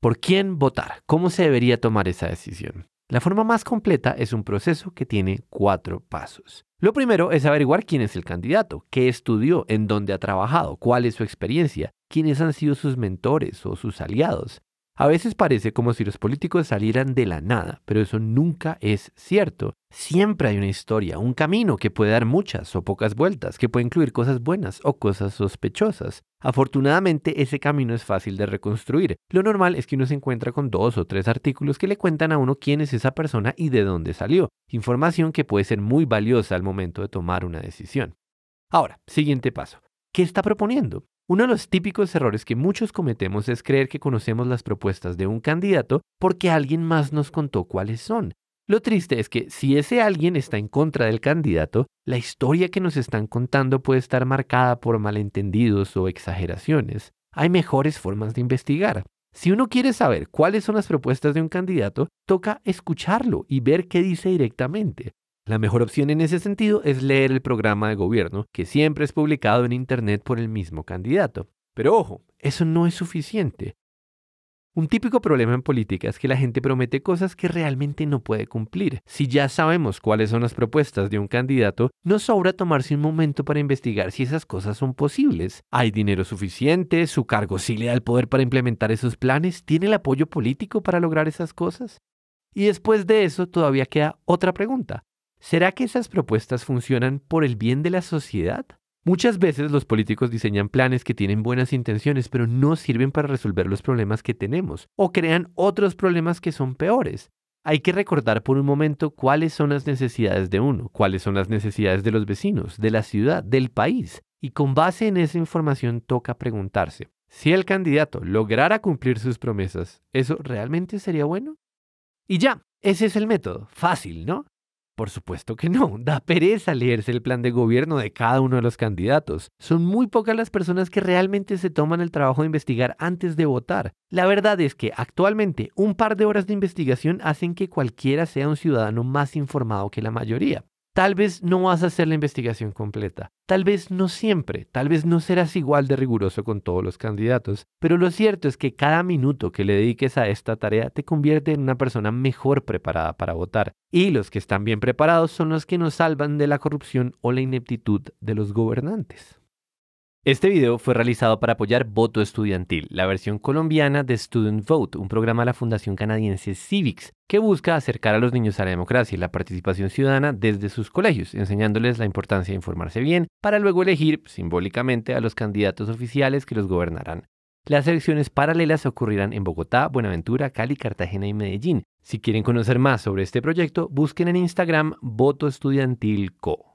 ¿Por quién votar? ¿Cómo se debería tomar esa decisión? La forma más completa es un proceso que tiene cuatro pasos. Lo primero es averiguar quién es el candidato, qué estudió, en dónde ha trabajado, cuál es su experiencia, quiénes han sido sus mentores o sus aliados. A veces parece como si los políticos salieran de la nada, pero eso nunca es cierto. Siempre hay una historia, un camino que puede dar muchas o pocas vueltas, que puede incluir cosas buenas o cosas sospechosas. Afortunadamente, ese camino es fácil de reconstruir. Lo normal es que uno se encuentra con dos o tres artículos que le cuentan a uno quién es esa persona y de dónde salió, información que puede ser muy valiosa al momento de tomar una decisión. Ahora, siguiente paso. ¿Qué está proponiendo? Uno de los típicos errores que muchos cometemos es creer que conocemos las propuestas de un candidato porque alguien más nos contó cuáles son. Lo triste es que si ese alguien está en contra del candidato, la historia que nos están contando puede estar marcada por malentendidos o exageraciones. Hay mejores formas de investigar. Si uno quiere saber cuáles son las propuestas de un candidato, toca escucharlo y ver qué dice directamente. La mejor opción en ese sentido es leer el programa de gobierno, que siempre es publicado en Internet por el mismo candidato. Pero ojo, eso no es suficiente. Un típico problema en política es que la gente promete cosas que realmente no puede cumplir. Si ya sabemos cuáles son las propuestas de un candidato, no sobra tomarse un momento para investigar si esas cosas son posibles. ¿Hay dinero suficiente? ¿Su cargo sí le da el poder para implementar esos planes? ¿Tiene el apoyo político para lograr esas cosas? Y después de eso todavía queda otra pregunta. ¿Será que esas propuestas funcionan por el bien de la sociedad? Muchas veces los políticos diseñan planes que tienen buenas intenciones, pero no sirven para resolver los problemas que tenemos, o crean otros problemas que son peores. Hay que recordar por un momento cuáles son las necesidades de uno, cuáles son las necesidades de los vecinos, de la ciudad, del país, y con base en esa información toca preguntarse, si el candidato lograra cumplir sus promesas, ¿eso realmente sería bueno? Y ya, ese es el método, fácil, ¿no? Por supuesto que no, da pereza leerse el plan de gobierno de cada uno de los candidatos. Son muy pocas las personas que realmente se toman el trabajo de investigar antes de votar. La verdad es que actualmente un par de horas de investigación hacen que cualquiera sea un ciudadano más informado que la mayoría. Tal vez no vas a hacer la investigación completa, tal vez no siempre, tal vez no serás igual de riguroso con todos los candidatos, pero lo cierto es que cada minuto que le dediques a esta tarea te convierte en una persona mejor preparada para votar, y los que están bien preparados son los que nos salvan de la corrupción o la ineptitud de los gobernantes. Este video fue realizado para apoyar Voto Estudiantil, la versión colombiana de Student Vote, un programa de la Fundación Canadiense Civics, que busca acercar a los niños a la democracia y la participación ciudadana desde sus colegios, enseñándoles la importancia de informarse bien para luego elegir simbólicamente a los candidatos oficiales que los gobernarán. Las elecciones paralelas ocurrirán en Bogotá, Buenaventura, Cali, Cartagena y Medellín. Si quieren conocer más sobre este proyecto, busquen en Instagram Voto Estudiantil Co.